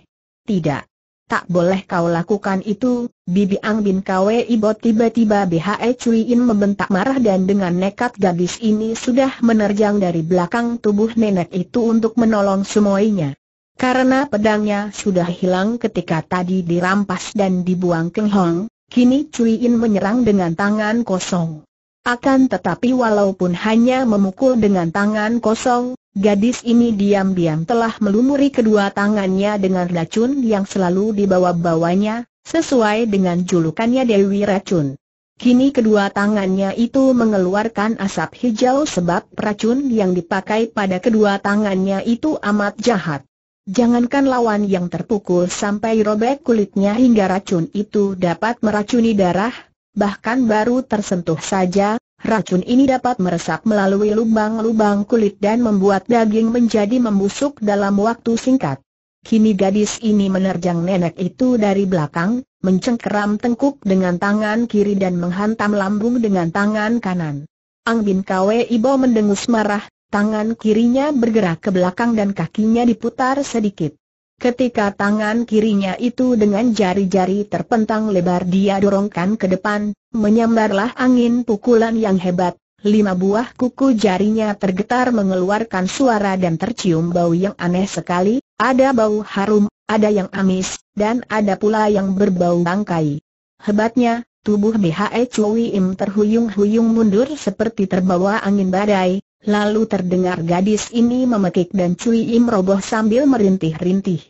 Speaker 1: Tidak, tak boleh kau lakukan itu, Bibi Ang bin Kwe Ibot tiba-tiba BHE Cui In membentak marah dan dengan nekat gadis ini sudah menerjang dari belakang tubuh nenek itu untuk menolong semuanya. Karena pedangnya sudah hilang ketika tadi dirampas dan dibuang Keng Hong, kini Cui In menyerang dengan tangan kosong. Akan tetapi walaupun hanya memukul dengan tangan kosong, Gadis ini diam-diam telah melumuri kedua tangannya dengan racun yang selalu dibawa-bawanya, sesuai dengan julukannya Dewi Racun. Kini kedua tangannya itu mengeluarkan asap hijau sebab racun yang dipakai pada kedua tangannya itu amat jahat. Jangankan lawan yang terpukul sampai robek kulitnya hingga racun itu dapat meracuni darah, bahkan baru tersentuh saja, racun ini dapat meresap melalui lubang-lubang kulit dan membuat daging menjadi membusuk dalam waktu singkat. Kini gadis ini menerjang nenek itu dari belakang, mencengkeram tengkuk dengan tangan kiri dan menghantam lambung dengan tangan kanan. Ang Bin Kwe Ibo mendengus marah, tangan kirinya bergerak ke belakang dan kakinya diputar sedikit. Ketika tangan kirinya itu dengan jari-jari terpentang lebar dia dorongkan ke depan, Menyambarlah angin pukulan yang hebat, lima buah kuku jarinya tergetar mengeluarkan suara dan tercium bau yang aneh sekali, ada bau harum, ada yang amis, dan ada pula yang berbau bangkai. Hebatnya, tubuh BHE Chui Im terhuyung-huyung mundur seperti terbawa angin badai, Lalu terdengar gadis ini memekik dan Cui Im roboh sambil merintih-rintih.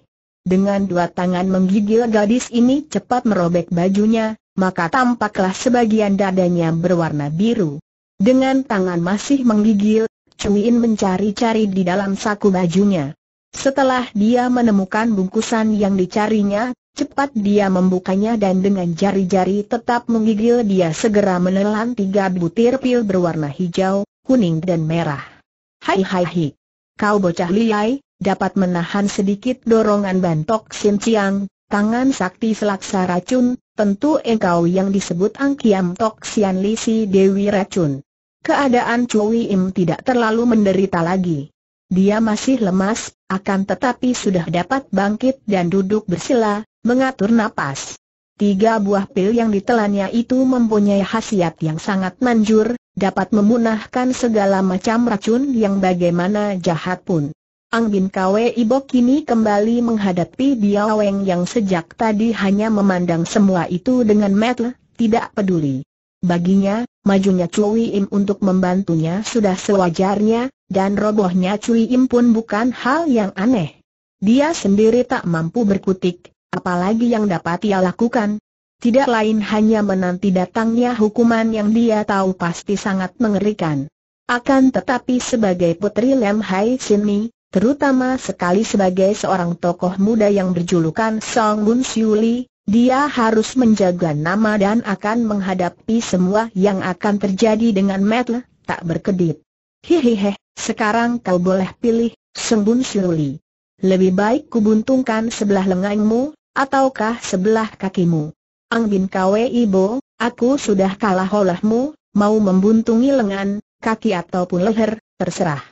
Speaker 1: Dengan dua tangan menggigil gadis ini cepat merobek bajunya, maka tampaklah sebagian dadanya berwarna biru. Dengan tangan masih menggigil, Cumiin mencari-cari di dalam saku bajunya. Setelah dia menemukan bungkusan yang dicarinya, cepat dia membukanya dan dengan jari-jari tetap menggigil dia segera menelan tiga butir pil berwarna hijau, kuning dan merah. Hai hai hai. Kau bocah liai, dapat menahan sedikit dorongan bantok Sin Chiang tangan sakti selaksa racun, tentu engkau yang disebut Angkiam Tok Sian Lisi Dewi Racun. Keadaan Cui Im tidak terlalu menderita lagi. Dia masih lemas, akan tetapi sudah dapat bangkit dan duduk bersila, mengatur napas. Tiga buah pil yang ditelannya itu mempunyai khasiat yang sangat manjur, dapat memunahkan segala macam racun yang bagaimana jahat pun. Ang Bin Kwe Ibo kini kembali menghadapi Biao Weng yang sejak tadi hanya memandang semua itu dengan metel, tidak peduli. Baginya, majunya Cui Im untuk membantunya sudah sewajarnya, dan robohnya Cui Im pun bukan hal yang aneh. Dia sendiri tak mampu berkutik, apalagi yang dapat ia lakukan. Tidak lain hanya menanti datangnya hukuman yang dia tahu pasti sangat mengerikan. Akan tetapi sebagai putri Lem Hai Mi, terutama sekali sebagai seorang tokoh muda yang berjulukan Song Bun Siuli, dia harus menjaga nama dan akan menghadapi semua yang akan terjadi dengan metle, tak berkedip. Hehehe, sekarang kau boleh pilih, Song Bun Siuli. Lebih baik kubuntungkan sebelah lenganmu, ataukah sebelah kakimu. Ang Bin Kwe Ibo, aku sudah kalah olehmu, mau membuntungi lengan, kaki ataupun leher, terserah.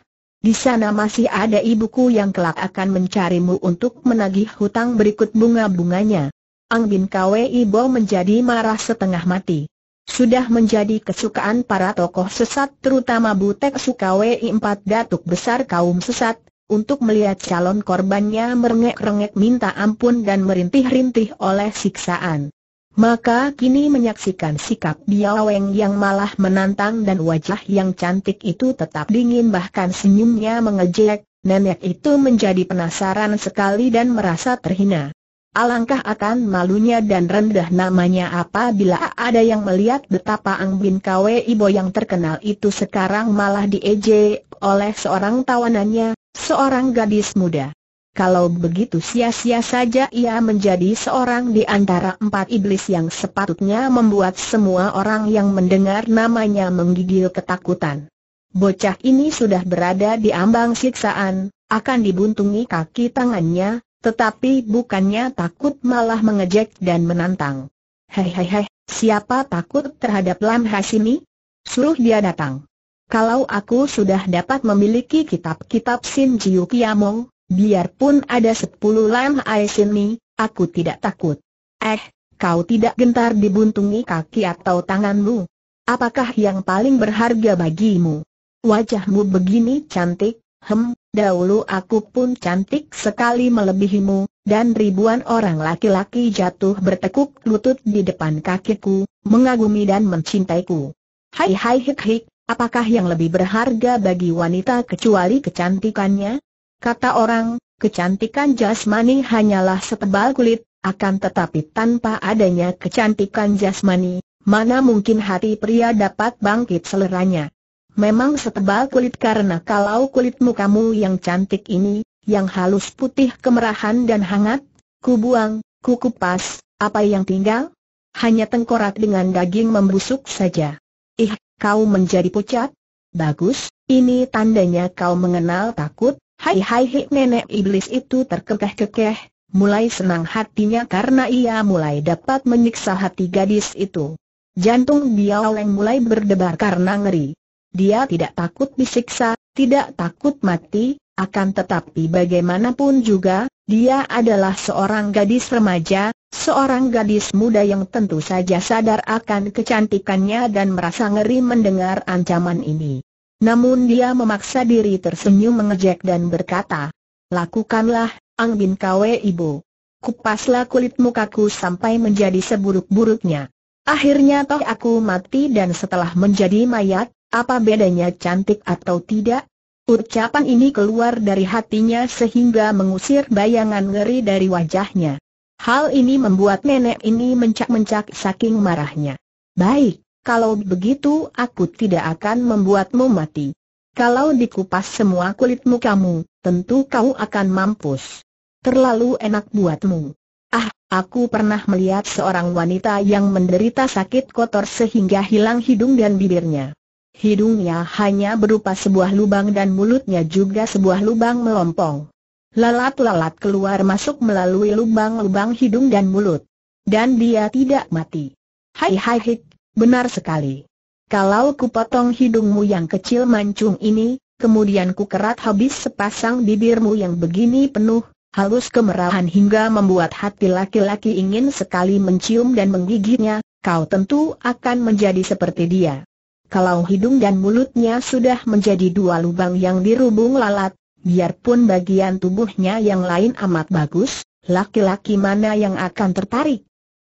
Speaker 1: Di sana masih ada ibuku yang kelak akan mencarimu untuk menagih hutang berikut bunga-bunganya. Ang Bin Kwe Ibo menjadi marah setengah mati. Sudah menjadi kesukaan para tokoh sesat terutama Butek Sukawi empat datuk besar kaum sesat, untuk melihat calon korbannya merengek-rengek minta ampun dan merintih-rintih oleh siksaan. Maka kini menyaksikan sikap Biaweng yang malah menantang dan wajah yang cantik itu tetap dingin bahkan senyumnya mengejek, nenek itu menjadi penasaran sekali dan merasa terhina. Alangkah akan malunya dan rendah namanya apabila ada yang melihat betapa Ang Bin Kwe Ibo yang terkenal itu sekarang malah diejek oleh seorang tawanannya, seorang gadis muda. Kalau begitu sia-sia saja ia menjadi seorang di antara empat iblis yang sepatutnya membuat semua orang yang mendengar namanya menggigil ketakutan. Bocah ini sudah berada di ambang siksaan, akan dibuntungi kaki tangannya, tetapi bukannya takut malah mengejek dan menantang. Hei hei hei, siapa takut terhadap Lam Hashimi? Suruh dia datang. Kalau aku sudah dapat memiliki kitab-kitab Sin Jiu Kiamong, Biarpun ada sepuluh Lam Hai sini, aku tidak takut. Eh, kau tidak gentar dibuntungi kaki atau tanganmu? Apakah yang paling berharga bagimu? Wajahmu begini cantik, hem, dahulu aku pun cantik sekali melebihimu, dan ribuan orang laki-laki jatuh bertekuk lutut di depan kakiku, mengagumi dan mencintaiku. Hai hai hik hik, apakah yang lebih berharga bagi wanita kecuali kecantikannya? Kata orang, kecantikan jasmani hanyalah setebal kulit, akan tetapi tanpa adanya kecantikan jasmani, mana mungkin hati pria dapat bangkit seleranya. Memang setebal kulit karena kalau kulitmu kamu yang cantik ini, yang halus putih kemerahan dan hangat, ku buang, ku kupas. apa yang tinggal? Hanya tengkorak dengan daging membusuk saja. Ih, kau menjadi pucat? Bagus, ini tandanya kau mengenal takut, Hai hai hai nenek iblis itu terkekeh-kekeh, mulai senang hatinya karena ia mulai dapat menyiksa hati gadis itu. Jantung Biao Leng mulai berdebar karena ngeri. Dia tidak takut disiksa, tidak takut mati, akan tetapi bagaimanapun juga, dia adalah seorang gadis remaja, seorang gadis muda yang tentu saja sadar akan kecantikannya dan merasa ngeri mendengar ancaman ini. Namun dia memaksa diri tersenyum mengejek dan berkata, Lakukanlah, Ang Bin Kwe Ibu. Kupaslah kulit mukaku sampai menjadi seburuk-buruknya. Akhirnya toh aku mati dan setelah menjadi mayat, apa bedanya cantik atau tidak? Ucapan ini keluar dari hatinya sehingga mengusir bayangan ngeri dari wajahnya. Hal ini membuat nenek ini mencak-mencak saking marahnya. Baik, kalau begitu aku tidak akan membuatmu mati. Kalau dikupas semua kulitmu kamu, tentu kau akan mampus. Terlalu enak buatmu. Ah, aku pernah melihat seorang wanita yang menderita sakit kotor sehingga hilang hidung dan bibirnya. Hidungnya hanya berupa sebuah lubang dan mulutnya juga sebuah lubang melompong. Lalat-lalat keluar masuk melalui lubang-lubang hidung dan mulut. Dan dia tidak mati. Hai hai hik, Benar sekali. Kalau ku potong hidungmu yang kecil mancung ini, kemudian ku kerat habis sepasang bibirmu yang begini penuh, halus kemerahan hingga membuat hati laki-laki ingin sekali mencium dan menggigitnya, kau tentu akan menjadi seperti dia. Kalau hidung dan mulutnya sudah menjadi dua lubang yang dirubung lalat, biarpun bagian tubuhnya yang lain amat bagus, laki-laki mana yang akan tertarik?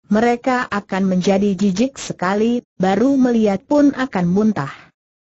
Speaker 1: Mereka akan menjadi jijik sekali, baru melihat pun akan muntah.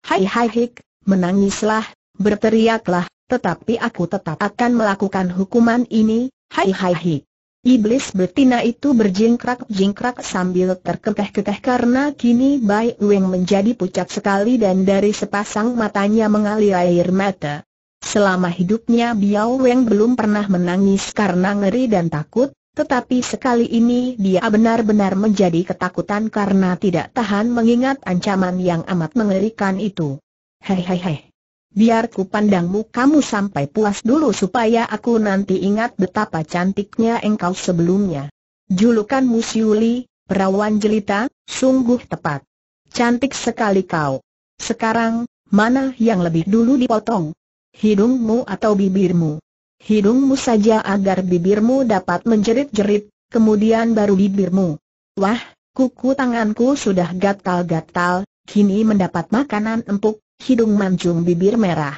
Speaker 1: Hai hai hik, menangislah, berteriaklah, tetapi aku tetap akan melakukan hukuman ini, hai hai hik. Iblis betina itu berjingkrak-jingkrak sambil terkekeh-kekeh karena kini Bai Weng menjadi pucat sekali dan dari sepasang matanya mengalir air mata. Selama hidupnya Biao Weng belum pernah menangis karena ngeri dan takut, tetapi sekali ini dia benar-benar menjadi ketakutan karena tidak tahan mengingat ancaman yang amat mengerikan itu. Hei hei Biar ku pandangmu kamu sampai puas dulu supaya aku nanti ingat betapa cantiknya engkau sebelumnya. Julukan Musiuli, perawan jelita, sungguh tepat. Cantik sekali kau. Sekarang, mana yang lebih dulu dipotong? Hidungmu atau bibirmu? Hidungmu saja agar bibirmu dapat menjerit-jerit, kemudian baru bibirmu. Wah, kuku tanganku sudah gatal-gatal, kini mendapat makanan empuk, hidung mancung bibir merah.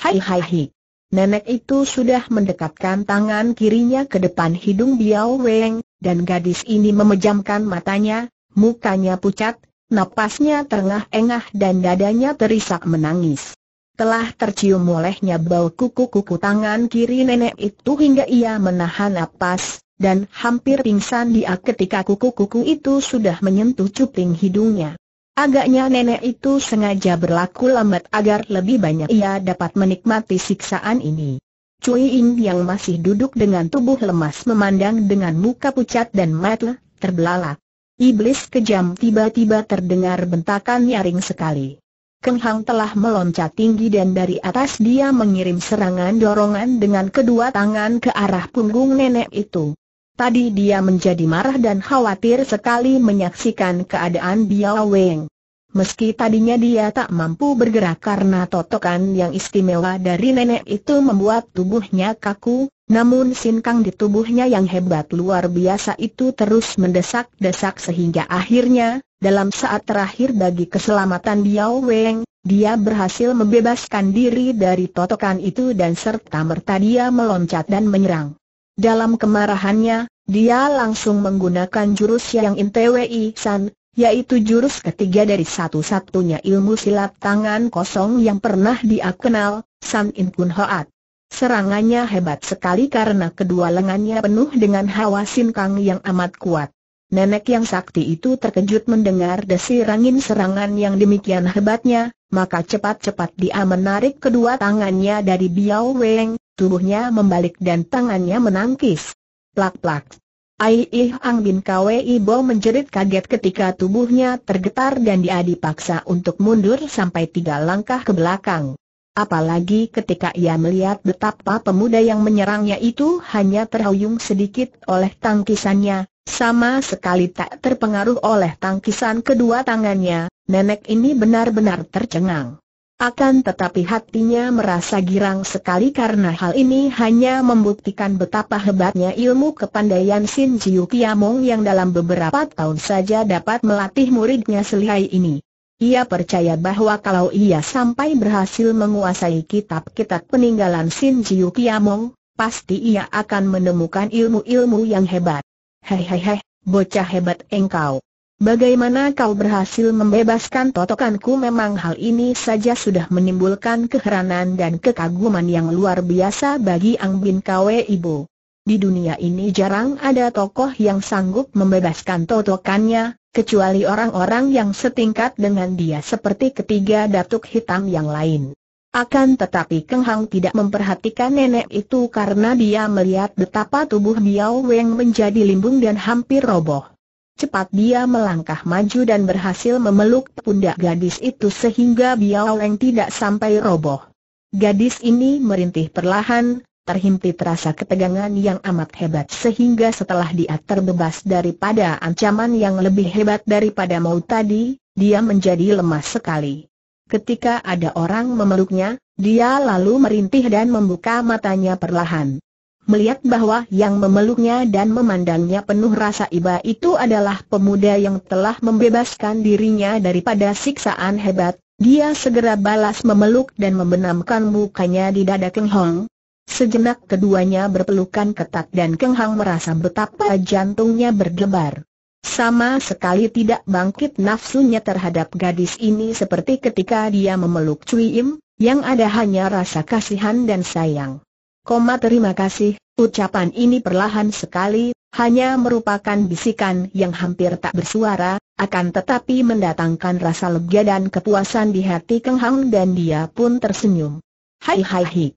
Speaker 1: Hai hai hai. Nenek itu sudah mendekatkan tangan kirinya ke depan hidung Biao Weng, dan gadis ini memejamkan matanya, mukanya pucat, napasnya terengah-engah dan dadanya terisak menangis. Telah tercium olehnya bau kuku-kuku tangan kiri nenek itu hingga ia menahan napas, dan hampir pingsan dia ketika kuku-kuku itu sudah menyentuh cuping hidungnya. Agaknya nenek itu sengaja berlaku lambat agar lebih banyak ia dapat menikmati siksaan ini. Cui Ying yang masih duduk dengan tubuh lemas memandang dengan muka pucat dan mata terbelalak. Iblis kejam tiba-tiba terdengar bentakan nyaring sekali. Keng Hang telah meloncat tinggi dan dari atas dia mengirim serangan dorongan dengan kedua tangan ke arah punggung nenek itu. Tadi dia menjadi marah dan khawatir sekali menyaksikan keadaan Biao Weng. Meski tadinya dia tak mampu bergerak karena totokan yang istimewa dari nenek itu membuat tubuhnya kaku, namun sinkang di tubuhnya yang hebat luar biasa itu terus mendesak-desak sehingga akhirnya, dalam saat terakhir bagi keselamatan Biao Weng, dia berhasil membebaskan diri dari totokan itu dan serta-merta dia meloncat dan menyerang. Dalam kemarahannya, dia langsung menggunakan jurus yang Intwi San, yaitu jurus ketiga dari satu-satunya ilmu silat tangan kosong yang pernah dia kenal, San In Kun Hoat. Serangannya hebat sekali karena kedua lengannya penuh dengan hawa kang yang amat kuat. Nenek yang sakti itu terkejut mendengar desirangin serangan yang demikian hebatnya, maka cepat-cepat dia menarik kedua tangannya dari Biao Weng, tubuhnya membalik dan tangannya menangkis. Plak-plak. Aih Ang Bin kwei bo menjerit kaget ketika tubuhnya tergetar dan dia dipaksa untuk mundur sampai tiga langkah ke belakang. Apalagi ketika ia melihat betapa pemuda yang menyerangnya itu hanya terhuyung sedikit oleh tangkisannya, sama sekali tak terpengaruh oleh tangkisan kedua tangannya, nenek ini benar-benar tercengang. Akan tetapi hatinya merasa girang sekali karena hal ini hanya membuktikan betapa hebatnya ilmu kepandaian Sin Jiu Kiamong yang dalam beberapa tahun saja dapat melatih muridnya selihai ini. Ia percaya bahwa kalau ia sampai berhasil menguasai kitab-kitab peninggalan Sin Jiu Kiamong, pasti ia akan menemukan ilmu-ilmu yang hebat. Hei hei hei, bocah hebat engkau. Bagaimana kau berhasil membebaskan totokanku memang hal ini saja sudah menimbulkan keheranan dan kekaguman yang luar biasa bagi Ang Bin Kwe Ibu. Di dunia ini jarang ada tokoh yang sanggup membebaskan totokannya, kecuali orang-orang yang setingkat dengan dia seperti ketiga datuk hitam yang lain. Akan tetapi Keng Hang tidak memperhatikan nenek itu karena dia melihat betapa tubuh Biao Weng menjadi limbung dan hampir roboh. Cepat dia melangkah maju dan berhasil memeluk pundak gadis itu sehingga Biao Weng tidak sampai roboh. Gadis ini merintih perlahan, terhimpit rasa ketegangan yang amat hebat sehingga setelah dia terbebas daripada ancaman yang lebih hebat daripada maut tadi, dia menjadi lemah sekali. Ketika ada orang memeluknya, dia lalu merintih dan membuka matanya perlahan. Melihat bahwa yang memeluknya dan memandangnya penuh rasa iba itu adalah pemuda yang telah membebaskan dirinya daripada siksaan hebat, dia segera balas memeluk dan membenamkan mukanya di dada Keng Hong. Sejenak keduanya berpelukan ketat dan Keng Hong merasa betapa jantungnya berdebar. Sama sekali tidak bangkit nafsunya terhadap gadis ini seperti ketika dia memeluk Cui Im, yang ada hanya rasa kasihan dan sayang. Koma terima kasih, ucapan ini perlahan sekali, hanya merupakan bisikan yang hampir tak bersuara, akan tetapi mendatangkan rasa lega dan kepuasan di hati Keng Hang dan dia pun tersenyum. Hai hai hai.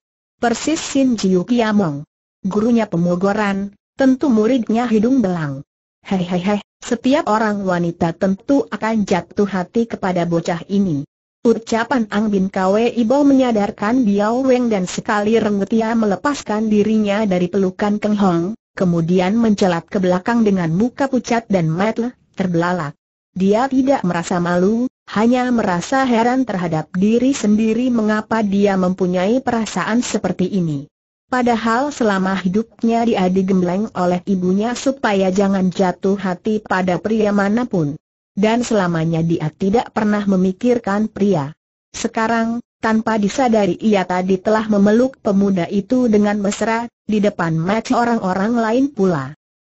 Speaker 1: Persis Sin Jiu Kiamong. Gurunya pemogoran, tentu muridnya hidung belang. Hei hei hei, setiap orang wanita tentu akan jatuh hati kepada bocah ini. Ucapan Ang Bin Kwe Ibo menyadarkan Biao Weng dan sekali ia melepaskan dirinya dari pelukan Keng Hong, kemudian mencelat ke belakang dengan muka pucat dan matel, terbelalak. Dia tidak merasa malu, hanya merasa heran terhadap diri sendiri mengapa dia mempunyai perasaan seperti ini. Padahal selama hidupnya dia digembleng oleh ibunya supaya jangan jatuh hati pada pria manapun. Dan selamanya dia tidak pernah memikirkan pria. Sekarang, tanpa disadari ia tadi telah memeluk pemuda itu dengan mesra, di depan mata orang-orang lain pula.